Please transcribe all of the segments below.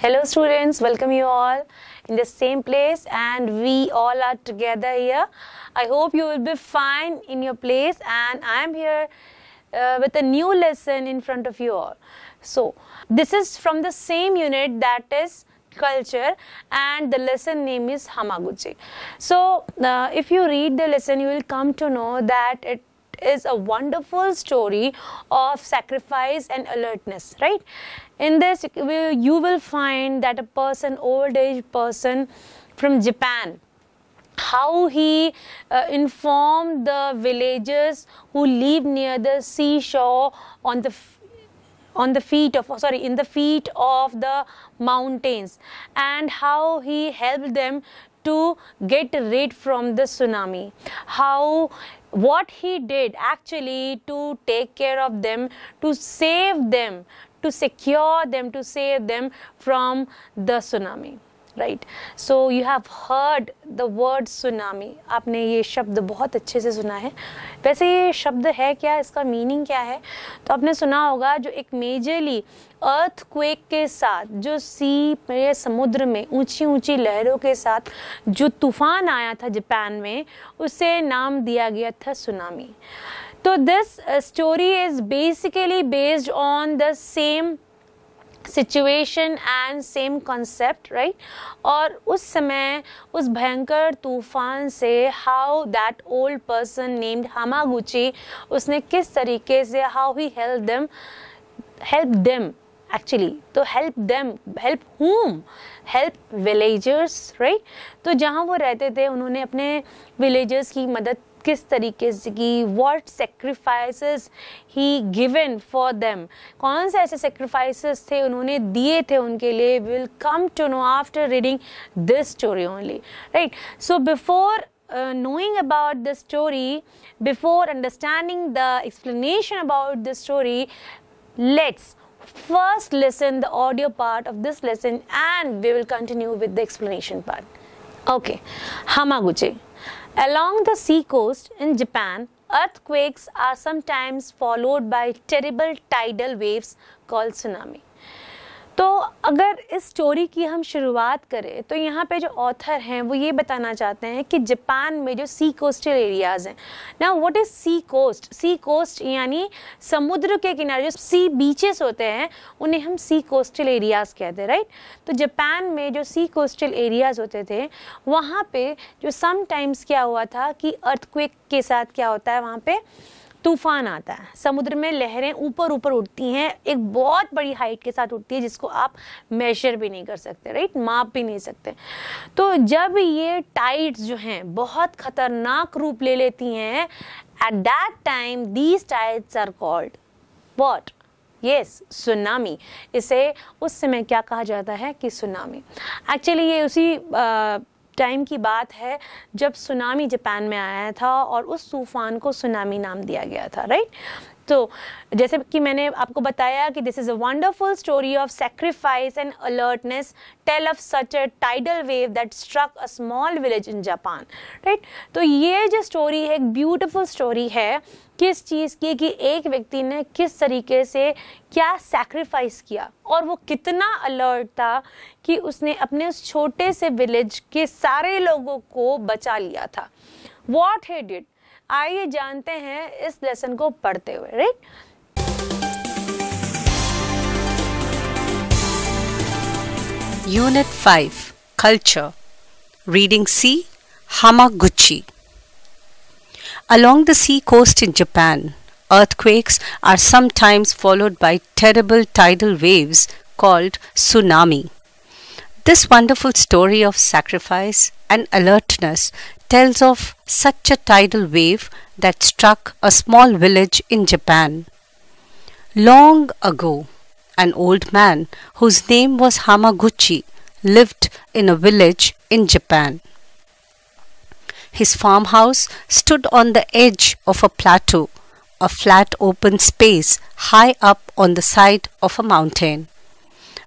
hello students welcome you all in the same place and we all are together here i hope you will be fine in your place and i am here uh, with a new lesson in front of you all so this is from the same unit that is culture and the lesson name is hamaguchi so uh, if you read the lesson you will come to know that it is a wonderful story of sacrifice and alertness right in this, you will find that a person, old age person from Japan, how he uh, informed the villagers who live near the seashore on the on the feet of sorry in the feet of the mountains and how he helped them to get rid from the tsunami how what he did actually to take care of them to save them to secure them, to save them from the tsunami. Right so you have heard the word tsunami आपने ये शब्द बहुत अच्छे से सुना है वैसे ये शब्द है क्या इसका मीनिंग क्या है तो आपने सुना होगा जो एक मेजरली अर्थ क्वेक के साथ जो सी में समुद्र में ऊंची ऊंची लहरों के साथ जो तूफान आया था जापान में उसे नाम दिया गया था सुनामी तो this story is basically based on the same situation and same concept right और उस समय उस भयंकर तूफान से how that old person named Hamaguchi उसने किस तरीके से how he help them help them actually तो help them help home help villagers right तो जहाँ वो रहते थे उन्होंने अपने विलेजर्स की मदद किस तरीके से की what sacrifice he given for them कौन से ऐसे सेक्रीफाइस थे उन्होंने दिए थे उनके लिए will come to know after reading this story only right so before knowing about the story before understanding the explanation about the story let's first lesson the audio part of this lesson and we will continue with the explanation part okay Hamaguchi Along the seacoast in Japan, earthquakes are sometimes followed by terrible tidal waves called tsunami. तो अगर इस story की हम शुरुआत करें तो यहाँ पे जो ऑथर हैं वो ये बताना चाहते हैं कि जापान में जो सी कोस्टल एरियाज़ हैं ना what is sea coast sea coast यानी समुद्र के किनारे जो सी बीचेस होते हैं उन्हें हम सी कोस्टल एरियाज़ कहते हैं राइट तो जापान में जो सी कोस्टल एरियाज़ होते थे वहाँ पे जो समटाइम्स क्या हुआ था कि अर्थक्वेक के साथ क्या होता है वहाँ पे तूफान आता है समुद्र में लहरें ऊपर ऊपर उठती हैं एक बहुत बड़ी हाइट के साथ उठती है जिसको आप मेजर भी नहीं कर सकते राइट माप भी नहीं सकते तो जब ये टाइड्स जो हैं बहुत खतरनाक रूप ले लेती हैं at that time these tides are called what yes yes, tsunami इसे उस समय क्या कहा जाता है कि सुनामी एक्चुअली ये उसी आ, टाइम की बात है जब सुनामी जापान में आया था और उस तूफ़ान को सुनामी नाम दिया गया था राइट तो जैसे कि मैंने आपको बताया कि this is a wonderful story of sacrifice and alertness tale of such a tidal wave that struck a small village in Japan right तो ये जो स्टोरी है एक ब्यूटिफुल स्टोरी है किस चीज़ की कि एक व्यक्ति ने किस तरीके से क्या सेक्रीफाइस किया और वो कितना अलर्ट था कि उसने अपने उस छोटे से विलेज के सारे लोगों को बचा लिया था वॉट ही डिड आइए जानते हैं इस लेसन को पढ़ते हुए right Unit 5 Culture Reading C Hamaguchi Along the sea coast in Japan, earthquakes are sometimes followed by terrible tidal waves called tsunami. This wonderful story of sacrifice and alertness tells of such a tidal wave that struck a small village in Japan. Long ago, an old man whose name was Hamaguchi lived in a village in Japan. His farmhouse stood on the edge of a plateau, a flat open space high up on the side of a mountain.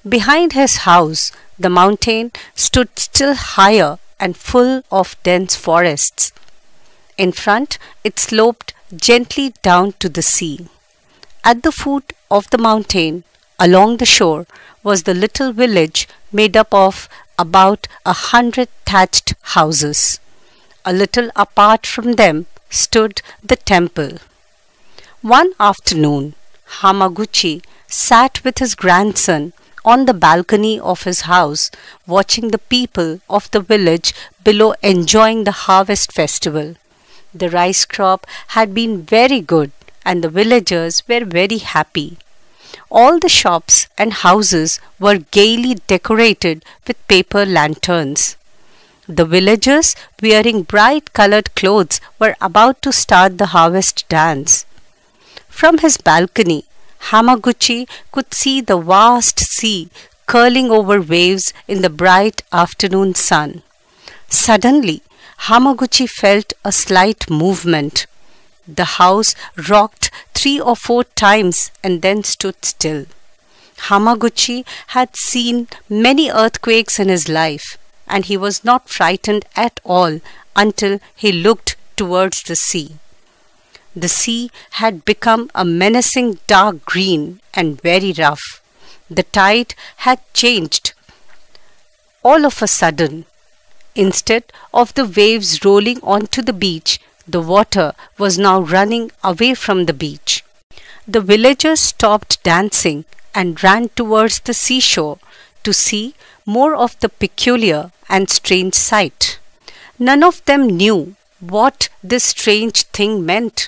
Behind his house, the mountain stood still higher and full of dense forests. In front, it sloped gently down to the sea. At the foot of the mountain, along the shore, was the little village made up of about a hundred thatched houses. A little apart from them stood the temple. One afternoon, Hamaguchi sat with his grandson on the balcony of his house, watching the people of the village below enjoying the harvest festival. The rice crop had been very good, and the villagers were very happy. All the shops and houses were gaily decorated with paper lanterns. The villagers, wearing bright colored clothes, were about to start the harvest dance. From his balcony, Hamaguchi could see the vast sea curling over waves in the bright afternoon sun. Suddenly, Hamaguchi felt a slight movement. The house rocked three or four times and then stood still. Hamaguchi had seen many earthquakes in his life and he was not frightened at all until he looked towards the sea. The sea had become a menacing dark green and very rough. The tide had changed all of a sudden. Instead of the waves rolling onto the beach, the water was now running away from the beach. The villagers stopped dancing and ran towards the seashore to see more of the peculiar and strange sight. None of them knew what this strange thing meant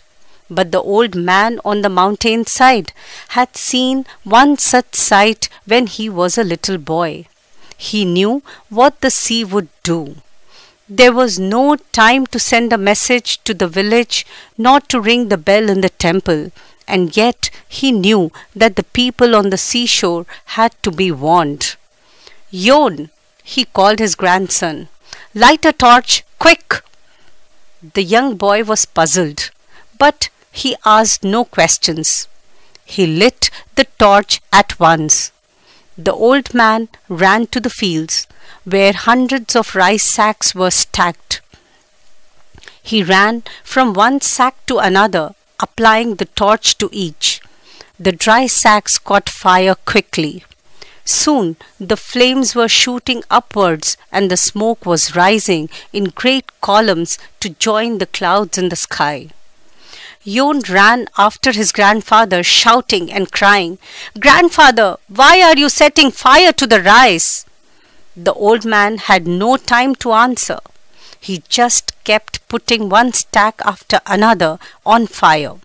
but the old man on the mountain side had seen one such sight when he was a little boy. He knew what the sea would do. There was no time to send a message to the village, nor to ring the bell in the temple, and yet he knew that the people on the seashore had to be warned. Yon, he called his grandson, light a torch, quick! The young boy was puzzled, but he asked no questions. He lit the torch at once. The old man ran to the fields where hundreds of rice sacks were stacked. He ran from one sack to another, applying the torch to each. The dry sacks caught fire quickly. Soon the flames were shooting upwards and the smoke was rising in great columns to join the clouds in the sky. Yon ran after his grandfather, shouting and crying, Grandfather, why are you setting fire to the rice? The old man had no time to answer. He just kept putting one stack after another on fire.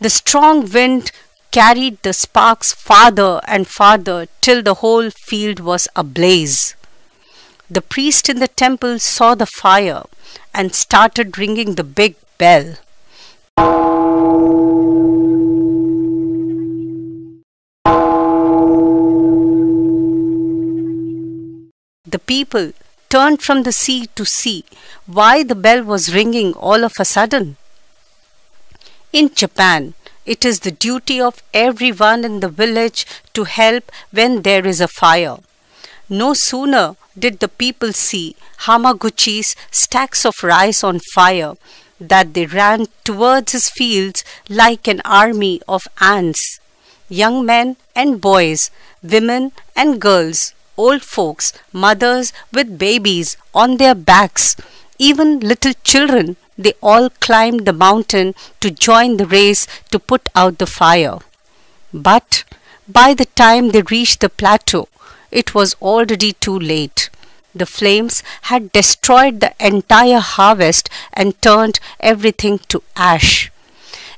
The strong wind carried the sparks farther and farther till the whole field was ablaze. The priest in the temple saw the fire and started ringing the big bell. The people turned from the sea to see why the bell was ringing all of a sudden. In Japan, it is the duty of everyone in the village to help when there is a fire. No sooner did the people see Hamaguchi's stacks of rice on fire that they ran towards his fields like an army of ants. Young men and boys, women and girls, old folks, mothers with babies on their backs, even little children, they all climbed the mountain to join the race to put out the fire. But by the time they reached the plateau, it was already too late. The flames had destroyed the entire harvest and turned everything to ash.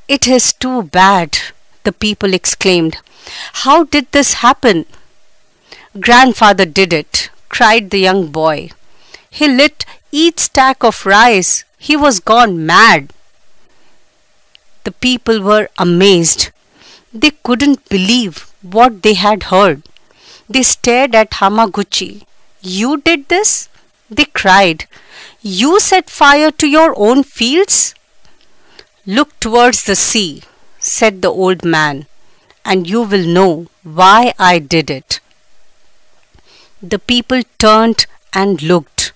It is too bad, the people exclaimed. How did this happen? Grandfather did it, cried the young boy. He lit each stack of rice. He was gone mad. The people were amazed. They couldn't believe what they had heard. They stared at Hamaguchi you did this? They cried. You set fire to your own fields? Look towards the sea, said the old man, and you will know why I did it. The people turned and looked.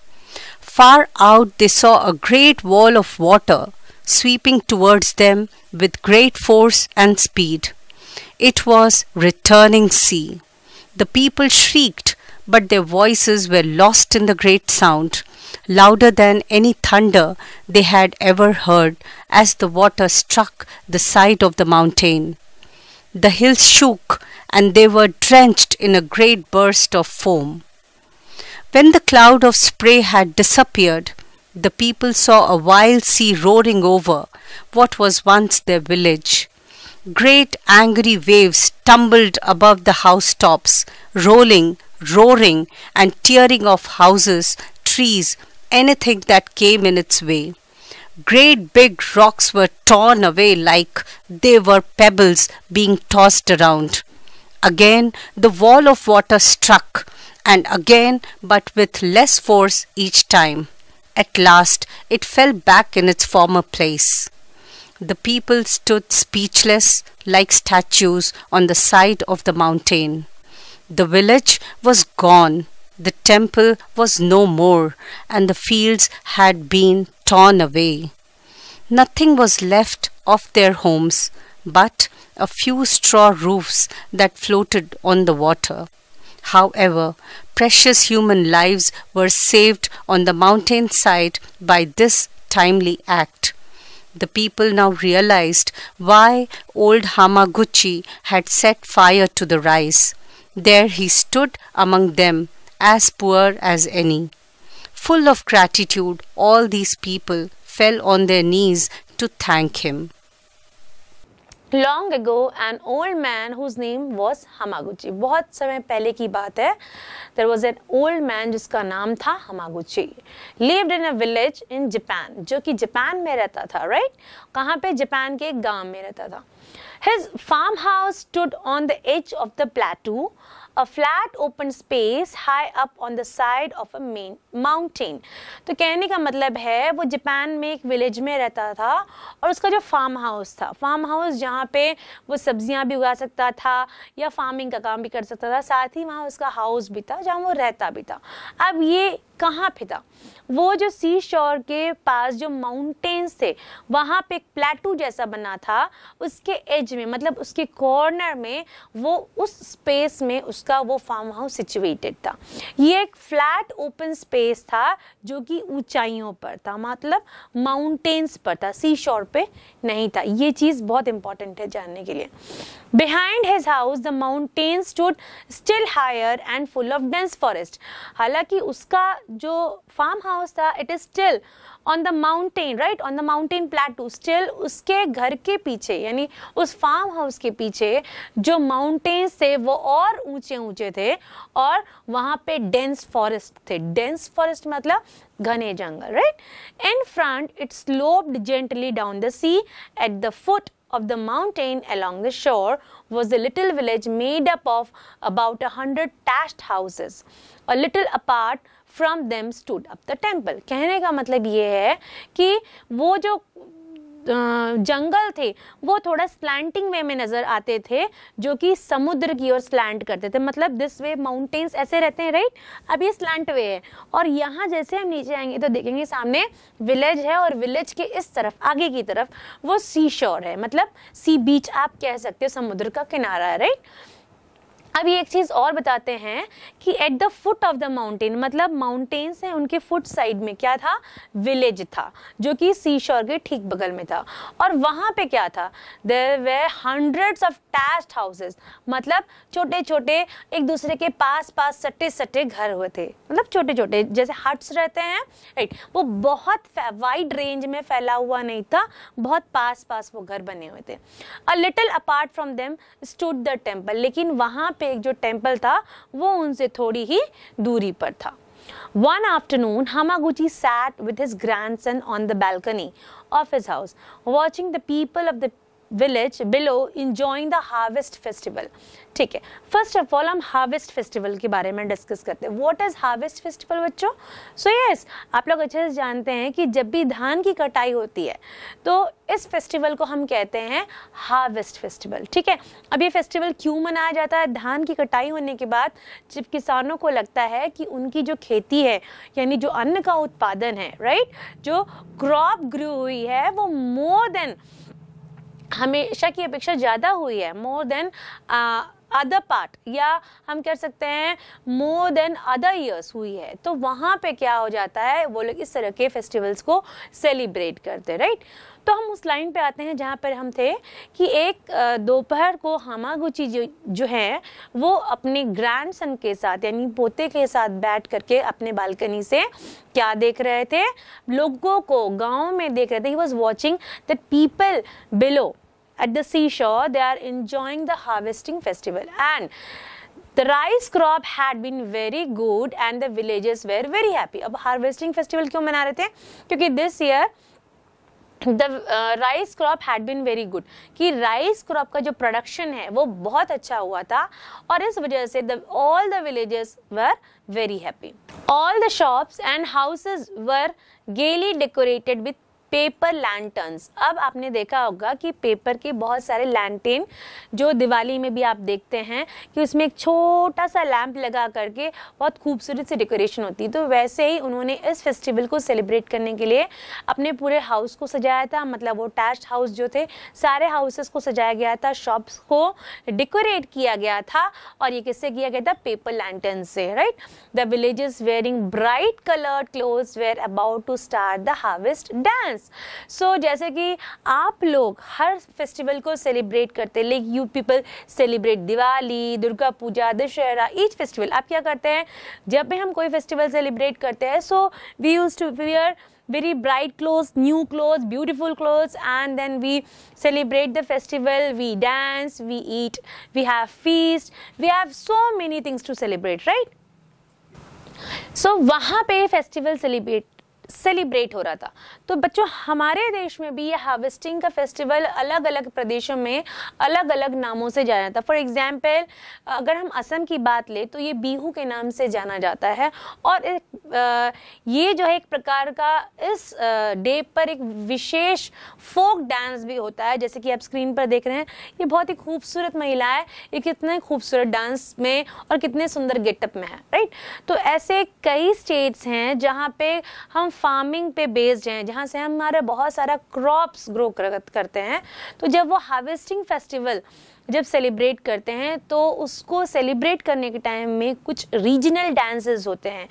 Far out they saw a great wall of water sweeping towards them with great force and speed. It was returning sea. The people shrieked but their voices were lost in the great sound, louder than any thunder they had ever heard as the water struck the side of the mountain. The hills shook and they were drenched in a great burst of foam. When the cloud of spray had disappeared, the people saw a wild sea roaring over what was once their village. Great angry waves tumbled above the housetops, rolling roaring and tearing of houses, trees, anything that came in its way. Great big rocks were torn away like they were pebbles being tossed around. Again, the wall of water struck, and again, but with less force each time. At last, it fell back in its former place. The people stood speechless like statues on the side of the mountain. The village was gone, the temple was no more, and the fields had been torn away. Nothing was left of their homes but a few straw roofs that floated on the water. However, precious human lives were saved on the mountain side by this timely act. The people now realized why old Hamaguchi had set fire to the rice. There he stood among them, as poor as any. Full of gratitude, all these people fell on their knees to thank him. Long ago an old man whose name was Hamaguchi बहुत समय पहले की बात है there was an old man जिसका नाम था Hamaguchi lived in a village in Japan जो कि जापान में रहता था राइट right? कहाँ पे जापान के एक गाँव में रहता था his farm house stood on the edge of the plateau a flat open space high up on the side of a main mountain तो कहने का मतलब है वो जापान में एक विलेज में रहता था और उसका जो फार्म हाउस था फार्म हाउस जहाँ पे वो सब्जियाँ भी उगा सकता था या फार्मिंग का काम भी कर सकता था साथ ही वहाँ उसका हाउस भी था जहाँ वो रहता भी था अब ये कहाँ पे था वो जो सी शोर के पास जो माउंटेन्स थे वहाँ पे एक प्लेटू जैसा बना था उसके एज में मतलब उसके कॉर्नर में वो उस स्पेस में उसका वो फार्म हाउस सिचुएटेड था ये एक फ्लैट ओपन स्पेस था जो कि ऊंचाइयों पर था मतलब माउंटेन्स पर था सी शोर पे नहीं था ये चीज़ बहुत इंपॉर्टेंट है जानने के लिए behind his house the mountains टूट still higher and full of dense forest हालांकि उसका जो फार्म हाउस था it is still on the mountain right on the mountain plateau still उसके घर के पीछे यानी उस फार्म हाउस के पीछे जो माउंटेन्स थे वो और ऊंचे ऊंचे थे और वहां पे डेंस फॉरेस्ट थे डेंस फॉरेस्ट मतलब घने जंगल right in front it sloped gently down the sea at the foot of the mountain along the shore was a little village made up of about a hundred thatched houses. A little apart from them stood up the temple कहने का मतलब ये है कि वो जो जंगल थे वो थोड़ा स्लैंटिंग वे में नज़र आते थे जो कि समुद्र की ओर स्लैंट करते थे मतलब दिस वे माउंटेन्स ऐसे रहते हैं राइट अब ये स्लैंट वे है और यहाँ जैसे हम नीचे आएंगे तो देखेंगे सामने विलेज है और विलेज के इस तरफ आगे की तरफ वो सी शोर है मतलब सी बीच आप कह सकते हो समुद्र का किनारा है राइट अभी एक चीज़ और बताते हैं कि at the foot of the mountain मतलब माउंटेन्स हैं उनके फुट साइड में क्या था विलेज था जो कि सी शोर के ठीक बगल में था और वहां पे क्या था there were hundred of thatched houses मतलब छोटे छोटे एक दूसरे के पास पास सटे सटे घर हुए थे मतलब छोटे छोटे जैसे हट्स रहते हैं राइट वो बहुत वाइड रेंज में फैला हुआ नहीं था बहुत पास पास वो घर बने हुए थे a little apart from them stood the temple लेकिन वहां पे एक जो टेम्पल था वो उनसे थोड़ी ही दूरी पर था one afternoon Hamaguchi sat with his grandson on the balcony of his house watching the people of the village below enjoying the harvest festival ठीक है फर्स्ट ऑफ ऑल हम हार्वेस्ट फेस्टिवल के बारे में डिस्कस करते हैं what is harvest festival बच्चों so yes आप लोग अच्छे से जानते हैं कि जब भी धान की कटाई होती है तो इस फेस्टिवल को हम कहते हैं हार्वेस्ट फेस्टिवल ठीक है अब ये फेस्टिवल क्यों मनाया जाता है धान की कटाई होने के बाद जब किसानों को लगता है कि उनकी जो खेती है यानी जो अन्न का उत्पादन है राइट जो क्रॉप ग्रो हुई है वो मोर देन हमेशा की अपेक्षा ज़्यादा हुई है मोर देन अदर पार्ट या हम कह सकते हैं मोर देन अदर ईयर्स हुई है तो वहाँ पे क्या हो जाता है वो लोग इस तरह के फेस्टिवल्स को सेलिब्रेट करते हैं राइट तो हम उस लाइन पे आते हैं जहाँ पर हम थे कि एक दोपहर को हामागुची जो जो है वो अपने ग्रैंड सन के साथ यानी पोते के साथ बैठ करके अपने बालकनी से क्या देख रहे थे लोगों को गाँव में देख रहे थे he was watching the people below at the sea shore they are enjoying the harvesting festival and the rice crop had been very good and the villages were very happy अब हार्वेस्टिंग फेस्टिवल क्यों मना रहे थे क्योंकि this year the rice crop had been very good कि rice crop का जो production है वो बहुत अच्छा हुआ था और इस वजह से the all the villages were very happy all the shops and houses were gaily decorated with paper lanterns अब आपने देखा होगा कि पेपर के बहुत सारे लैंटेन जो दिवाली में भी आप देखते हैं कि उसमें एक छोटा सा लैंप लगा करके बहुत खूबसूरत सी डेकोरेशन होती है तो वैसे ही उन्होंने इस फेस्टिवल को सेलिब्रेट करने के लिए अपने पूरे हाउस को सजाया था मतलब वो टैच हाउस जो थे सारे हाउसेस को सजाया गया था शॉप्स को डेकोरेट किया गया था और ये किससे किया गया था पेपर लैंटर्न से right the village wearing bright coloured cloth were about to start the harvest dance dance so जैसे कि आप लोग हर फेस्टिवल को सेलिब्रेट करते हैं like you people celebrate Diwali Durga Puja Dussehra each festival आप क्या करते हैं जब भी हम कोई फेस्टिवल सेलिब्रेट करते हैं so we use to wear very bright clothes, new clothes, beautiful clothes, and then we celebrate the festival. We dance, we eat, we have feast, we have so many things to celebrate, right? So, वहाँ पे festival celebrate celebrate हो रहा था तो बच्चों हमारे देश में भी ये हार्वेस्टिंग का फेस्टिवल अलग अलग प्रदेशों में अलग अलग नामों से जाना जाता फॉर एग्जाम्पल अगर हम असम की बात लें तो ये बीहू के नाम से जाना जाता है और एक, ये जो है एक प्रकार का इस डे पर एक विशेष फोक डांस भी होता है जैसे कि आप स्क्रीन पर देख रहे हैं ये बहुत ही खूबसूरत महिला है ये कितने खूबसूरत डांस में और कितने सुंदर गेटअप में है राइट तो ऐसे कई स्टेट्स हैं जहाँ पे हम फार्मिंग पे बेस्ड हैं जहाँ से हम बहुत सारा क्रॉप्स ग्रो करते हैं तो जब वो हार्वेस्टिंग फेस्टिवल जब सेलिब्रेट करते हैं तो उसको सेलिब्रेट करने के टाइम में कुछ रीजनल डांसेस होते हैं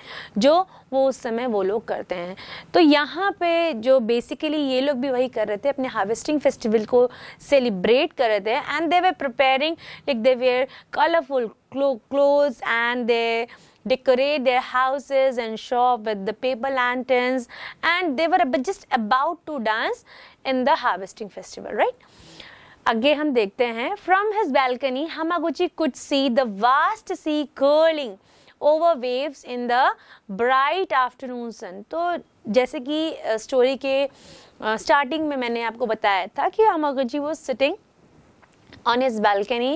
जो वो उस समय वो लोग करते हैं तो यहाँ पे जो बेसिकली ये लोग भी वही कर रहे थे अपने हार्वेस्टिंग फेस्टिवल को सेलिब्रेट कर रहे थे and they were preparing like they wear colourful clothes and they decorate their houses and show shop with the paper lanterns and they were just about to dance in the harvesting festival right आगे हम देखते हैं from his balcony Hamaguchi could see the vast sea curling over waves in the bright afternoon sun तो जैसे कि story के starting में मैंने आपको बताया था कि हमागुची वो sitting on his balcony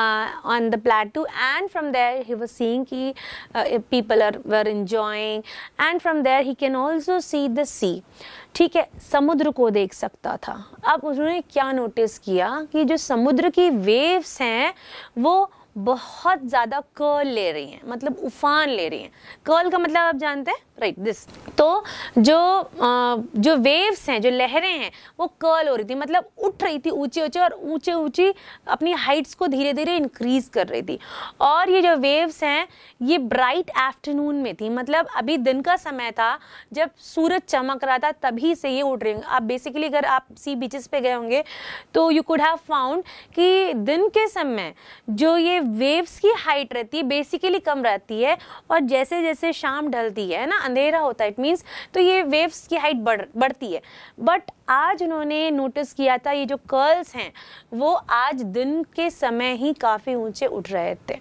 uh, on the plateau and from there he was seeing ki, uh, people are, were enjoying and from there he can also see the sea ठीक है समुद्र को देख सकता था अब उन्होंने क्या नोटिस किया कि जो समुद्र की वेव्स हैं वो बहुत ज़्यादा कर्ल ले रही हैं मतलब उफान ले रही हैं कर्ल का मतलब आप जानते हैं राइट दिस तो जो जो वेव्स हैं जो लहरें हैं वो कर्ल हो रही थी मतलब उठ रही थी ऊंची ऊंची और ऊंचे ऊंची अपनी हाइट्स को धीरे धीरे इंक्रीज कर रही थी और ये जो वेव्स हैं ये ब्राइट आफ्टरनून में थी मतलब अभी दिन का समय था जब सूरज चमक रहा था तभी से ये उठ रही आप बेसिकली अगर आप सी बीचेस पे गए होंगे तो यू कुड हैव फाउंड कि दिन के समय जो ये वेव्स की हाइट रहती है बेसिकली कम रहती है और जैसे जैसे शाम ढलती है ना अंधेरा होता है इट मीन्स तो ये वेव्स की हाइट बढ़ बढ़ती है बट आज उन्होंने नोटिस किया था ये जो कर्ल्स हैं वो आज दिन के समय ही काफ़ी ऊंचे उठ रहे थे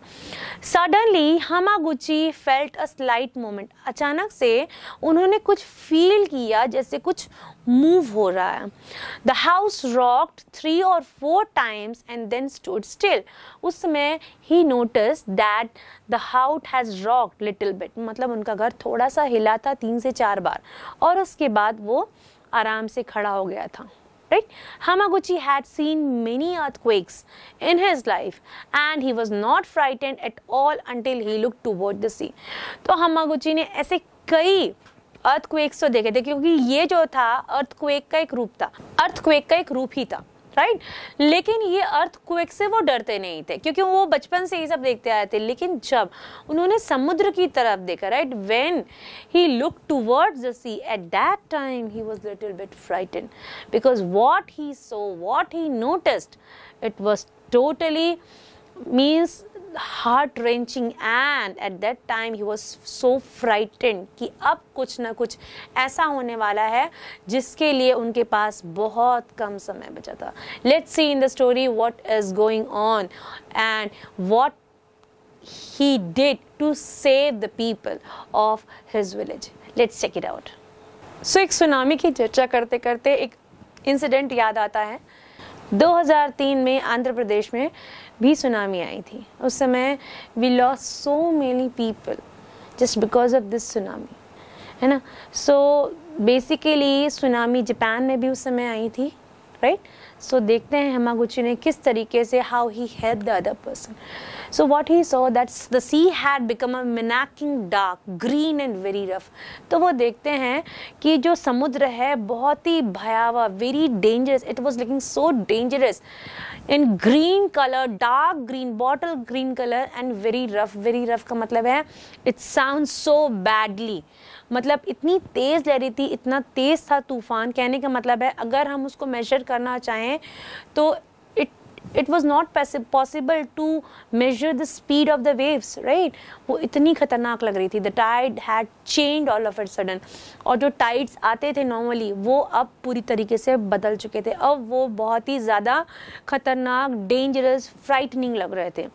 suddenly Hamaguchi felt a slight moment अचानक से उन्होंने कुछ फील किया जैसे कुछ मूव हो रहा है द हाउस रॉक्ड थ्री और four times and then stood still उस समय ही notice that the house has rocked little bit मतलब उनका घर थोड़ा सा हिलाता तीन से चार बार और उसके बाद वो आराम से खड़ा हो गया था right Hamaguchi had seen many earthquakes in his life and he was not frightened at all until he look toward the sea तो हामागुची ने ऐसे कई अर्थक्वेक्स तो देखे थे क्योंकि ये जो था अर्थक्वेक का एक रूप था अर्थक्वेक का एक रूप ही था राइट लेकिन ये अर्थ क्वेक से वो डरते नहीं थे क्योंकि वो बचपन से ही सब देखते आए थे लेकिन जब उन्होंने समुद्र की तरफ देखा right when he look towards the sea at that time he was little bit frighten because what he saw what he noticed it was totally means heart wrenching and at that time he was so frightened कि अब कुछ ना कुछ ऐसा होने वाला है जिसके लिए उनके पास बहुत कम समय बचा था let's see in the story what is going on and what he did to save the people of his village let's check it out so एक सुनामी की चर्चा करते करते एक इंसिडेंट याद आता है 2003 में आंध्र प्रदेश में भी सुनामी आई थी उस समय we lost so many people just because of this tsunami है ना सो बेसिकली सुनामी जापान में भी उस समय आई थी राइट right? सो so, देखते हैं हमागुची ने किस तरीके से how he help the other person So what he saw that the sea had become a menacing dark, green and very rough. तो वो देखते हैं कि जो समुद्र है बहुत ही भयावह very dangerous it was looking so dangerous in green colour dark green bottle green colour and very rough very rough का मतलब है it साउंड सो बैडली मतलब इतनी तेज़ रही थी इतना तेज़ था तूफ़ान कहने का मतलब है अगर हम उसको मेजर करना चाहें तो it was not possible to measure the speed of the waves right वो इतनी खतरनाक लग रही थी the tide had change all of it sudden और जो टाइड्स आते थे नॉर्मली वो अब पूरी तरीके से बदल चुके थे अब वो बहुत ही ज़्यादा खतरनाक डेंजरस फ्राइटनिंग लग रहे थे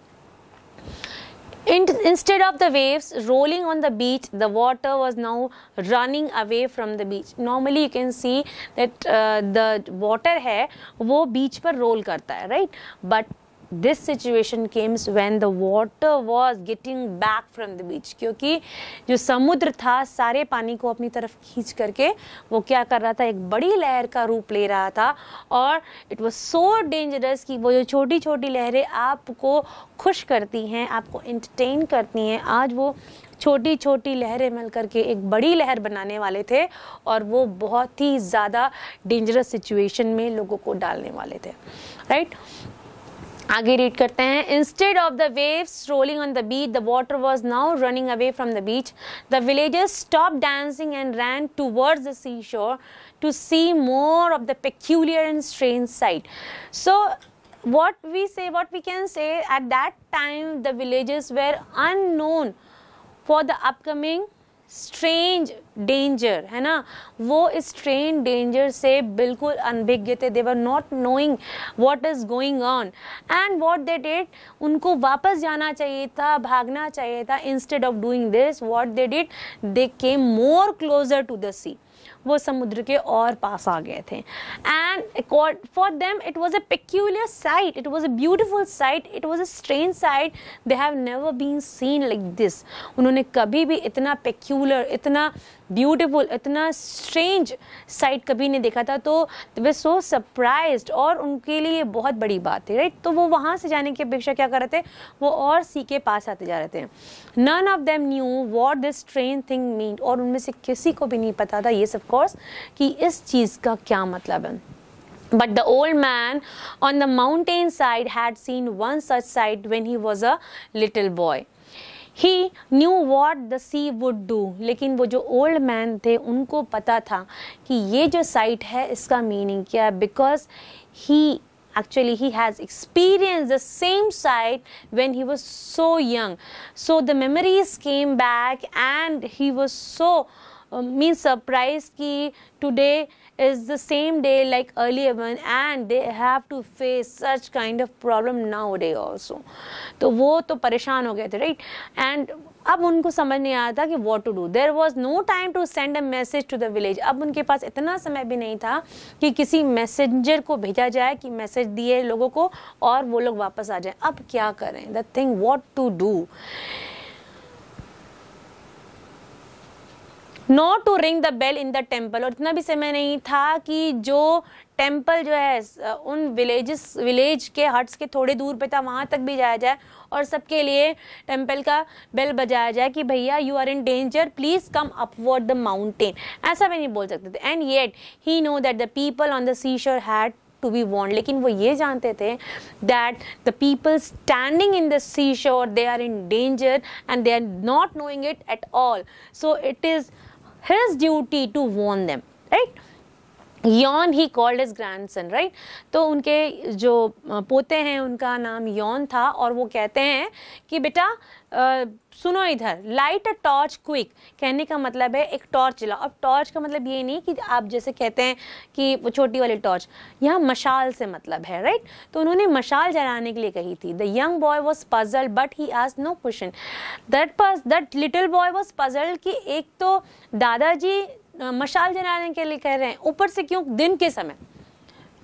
In, instead of the waves rolling on the beach, the water was now running away from the beach. Normally you can see that uh, the water है वो beach पर roll करता है right? But this situation comes when the water was getting back from the beach क्योंकि जो समुद्र था सारे पानी को अपनी तरफ खींच करके वो क्या कर रहा था एक बड़ी लहर का रूप ले रहा था और इट वॉज सो डेंजरस कि वो जो छोटी छोटी लहरें आपको खुश करती हैं आपको इंटरटेन करती हैं आज वो छोटी छोटी लहरें मिल करके एक बड़ी लहर बनाने वाले थे और वो बहुत ही ज़्यादा डेंजरस सिचुएशन में लोगों को डालने वाले थे राइट right? आगे रीड करते हैं instead of the wave rolling on the beach the water was now running away from the beach the villages stop dancing and ran towards the sea shore to see more of the peculiar and strange sight so what we say what we can say at that time the villages were unknown for the upcoming strange danger है ना वो इस strange danger से बिल्कुल अनभिज्ञ थे they were not knowing what is going on and what they did उनको वापस जाना चाहिए था भागना चाहिए था instead of doing this what they did they came more closer to the sea वो समुद्र के और पास आ गए थे and for them it was a peculiar sight it was a beautiful sight it was a strange sight they have never been seen like this उन्होंने कभी भी इतना पेक्यूलर इतना ब्यूटिफुल इतना स्ट्रेंज साइट कभी नहीं देखा था तो वे सो सरप्राइज और उनके लिए बहुत बड़ी बात है राइट तो वो वहाँ से जाने की अपेक्षा क्या कर रहे थे वो और सी के पास आते जा रहे थे none of them knew what this strange thing mean और उनमें से किसी को भी नहीं पता था ये सब कोर्स कि इस चीज़ का क्या मतलब है but the old man on the mountain side had seen one such sight when he was a little boy he knew what the sea would do लेकिन वो जो ओल्ड मैन थे उनको पता था कि ये जो साइट है इसका मीनिंग क्या है because he actually he has experienced the same sight when he was so young so the memories came back and he was so uh, mean surprised ki today is the same day like earlier one and they have to face such kind of problem nowadays also तो वो तो परेशान हो गए थे right and अब उनको समझ नहीं आया था कि what to do there was no time to send a message to the village अब उनके पास इतना समय भी नहीं था कि किसी मैसेंजर को भेजा जाए कि मैसेज दिए लोगों को और वो लोग वापस आ जाए अब क्या करें the thing what to do not to ring the bell in the temple और इतना भी समय नहीं था कि जो टेम्पल जो है उन विलेजेस विलेज के हट्स के थोड़े दूर पे था वहाँ तक भी जाया जाए और सबके लिए टेम्पल का बेल बजाया जाए कि भैया you are in danger please come upward the mountain ऐसा भी नहीं बोल सकते थे and yet he know that the people on the sea shore had to be वॉन्ड लेकिन वो ये जानते थे that the people standing in the sea shore they are in danger and they are not knowing it at all so it is his duty to warn them, right? यौन he called his grandson right तो उनके जो पोते हैं उनका नाम यौन था और वो कहते हैं कि बेटा सुनो इधर लाइट अ टॉर्च क्विक कहने का मतलब है एक टॉर्च जलाओ अब टॉर्च का मतलब ये नहीं कि आप जैसे कहते हैं कि वो छोटी वाली टॉर्च यहाँ मशाल से मतलब है राइट तो उन्होंने मशाल जलाने के लिए कही थी the young boy was puzzle but he आज no question that that little boy was puzzle कि एक तो दादाजी मशाल जलाने के लिए कह रहे हैं ऊपर से क्यों दिन के समय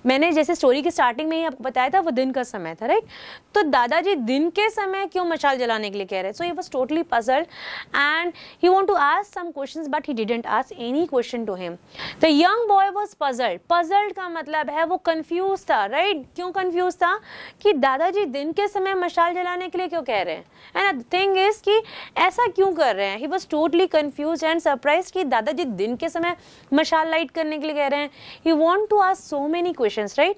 मैंने जैसे स्टोरी के स्टार्टिंग में ही आपको बताया था वो दिन का समय था राइट तो दादाजी दिन के समय क्यों मशाल जलाने के लिए कह रहे so he was totally puzzled and he want to ask some question but he didn't ask any question to him the young boy was puzzled puzzled का मतलब है वो कन्फ्यूज था राइट right? क्यों कन्फ्यूज था कि दादाजी दिन के समय मशाल जलाने के लिए क्यों कह रहे हैं एंड थिंग इज कि ऐसा क्यों कर रहे हैं he was totally confuse and surprise कि दादाजी दिन के समय मशाल लाइट करने के लिए कह रहे हैं he want to ask so many question question right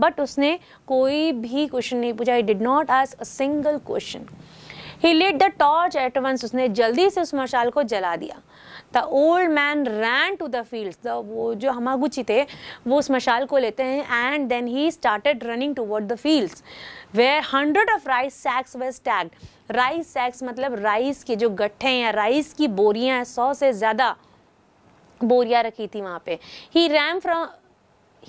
but उसने कोई भी क्वेश्चन नहीं पूछा ही did not ask a single question he lit the torch at once उसने जल्दी से उस मशाल को जला दिया the old man ran to the field वो जो हमागुची थे वो उस मशाल को लेते हैं and then he started running toward the field where hundred of rice sacks were stacked rice sacks मतलब राइस के जो गट्ठे हैं राइस की बोरियां हैं सौ से ज़्यादा बोरियाँ रखी थी वहाँ पे he ran from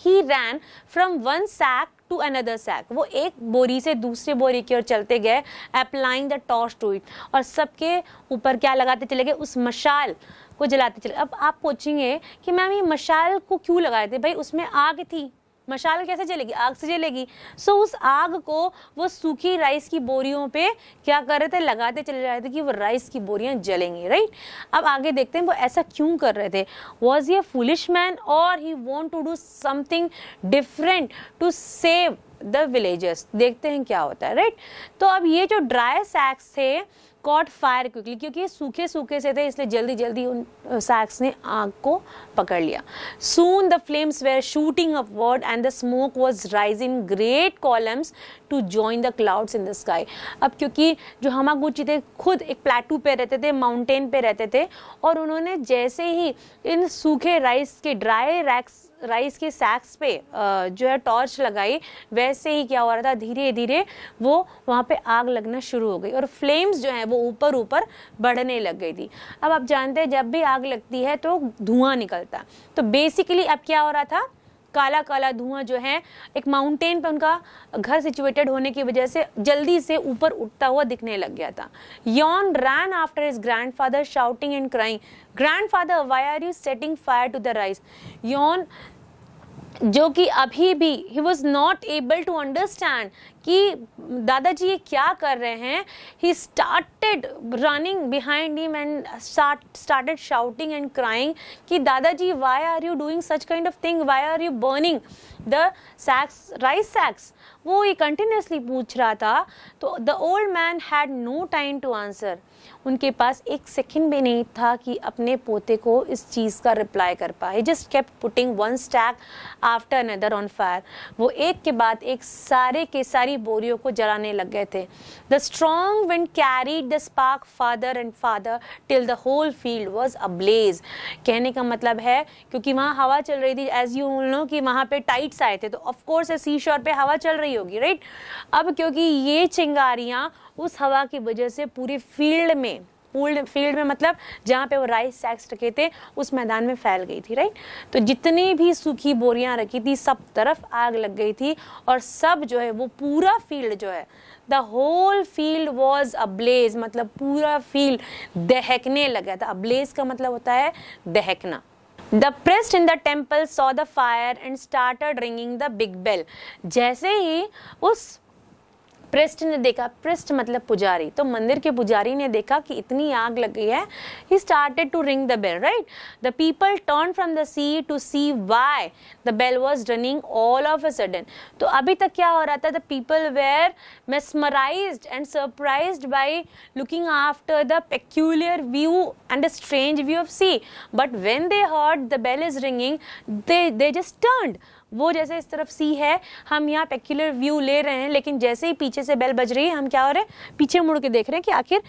he ran from one sack to another sack वो एक बोरी से दूसरे बोरी की ओर चलते गए applying the torch to it और सबके ऊपर क्या लगाते चले गए उस मशाल को जलाते चले अब आप पूछेंगे कि मैम ये मशाल को क्यों लगाए थे भाई उसमें आग थी मशाल कैसे जलेगी आग से जलेगी सो उस आग को वो सूखी राइस की बोरियों पे क्या कर रहे थे लगाते चले जा रहे थे कि वो राइस की बोरियाँ जलेंगी राइट अब आगे देखते हैं वो ऐसा क्यों कर रहे थे वॉज ये फुलिश मैन और he want to do something different to save the villages देखते हैं क्या होता है राइट तो अब ये जो ड्राई सैक्स थे कॉट फायर क्विकली क्योंकि ये सूखे सूखे से थे इसलिए जल्दी जल्दी उन सैक्स ने आग को पकड़ लिया soon the flames were shooting upward and the smoke was rise in great columns to join the clouds in the sky अब क्योंकि जो हम हमागुची थे खुद एक प्लेटू पे रहते थे माउंटेन पे रहते थे और उन्होंने जैसे ही इन सूखे राइस के ड्राई रैक्स राइस के सैक्स पे जो है टॉर्च लगाई वैसे ही क्या हो रहा था धीरे धीरे वो वहाँ पे आग लगना शुरू हो गई और फ्लेम्स जो है वो ऊपर ऊपर बढ़ने लग गई थी अब आप जानते हैं जब भी आग लगती है तो धुआं निकलता तो बेसिकली अब क्या हो रहा था काला काला धुआं जो है एक माउंटेन पर उनका घर सिचुएटेड होने की वजह से जल्दी से ऊपर उठता हुआ दिखने लग गया था Yon ran after his grandfather shouting and crying grandfather why are you setting fire to the rice Yon जो कि अभी भी he was not able to understand कि दादाजी ये क्या कर रहे हैं he started running behind him and started shouting and crying कि दादाजी why are you doing such kind of thing why are you burning the sacks rice sacks वो ये कंटिन्यूसली पूछ रहा था तो the old man had no time to answer उनके पास एक सेकंड भी नहीं था कि अपने पोते को इस चीज़ का रिप्लाई कर पाए just kept putting one stack after another on fire वो एक के बाद एक सारे के सारी बोरियों को जलाने लग गए थे the strong wind carried the spark farther and farther till the whole field was ablaze कहने का मतलब है क्योंकि वहाँ हवा चल रही थी एज यू नो कि वहाँ पे टाइट्स आए थे तो ऑफकोर्स सी शोर पे हवा चल रही होगी राइट अब क्योंकि ये चिंगारियाँ उस हवा की वजह से पूरे फील्ड में पूर्ण फील्ड में मतलब जहाँ पे वो राइस सैक्स रखे थे उस मैदान में फैल गई थी राइट तो जितनी भी सूखी बोरियाँ रखी थी सब तरफ आग लग गई थी और सब जो है वो पूरा फील्ड जो है the whole field was ablaze मतलब पूरा फील्ड दहकने लगा था अब्लेज का मतलब होता है दहकना the priest in the temple saw the fire and started ringing the big bell जैसे ही उस प्रिस्ट ने देखा प्रिस्ट मतलब पुजारी तो मंदिर के पुजारी ने देखा कि इतनी आग लग गई है he started to ring the bell right the people turn from the sea to see why the bell was ringing all of a sudden तो अभी तक क्या हो रहा था the people were mesmerize and surprise by looking after the peculiar view and a strange view of sea but when they heard the bell is ringing they they just turned वो जैसे इस तरफ सी है हम यहाँ पेक्यूलर व्यू ले रहे हैं लेकिन जैसे ही पीछे से बेल बज रही है हम क्या हो रहे हैं पीछे मुड़ के देख रहे हैं कि आखिर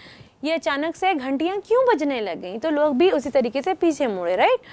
ये अचानक से घंटियाँ क्यों बजने लग गई तो लोग भी उसी तरीके से पीछे मुड़े राइट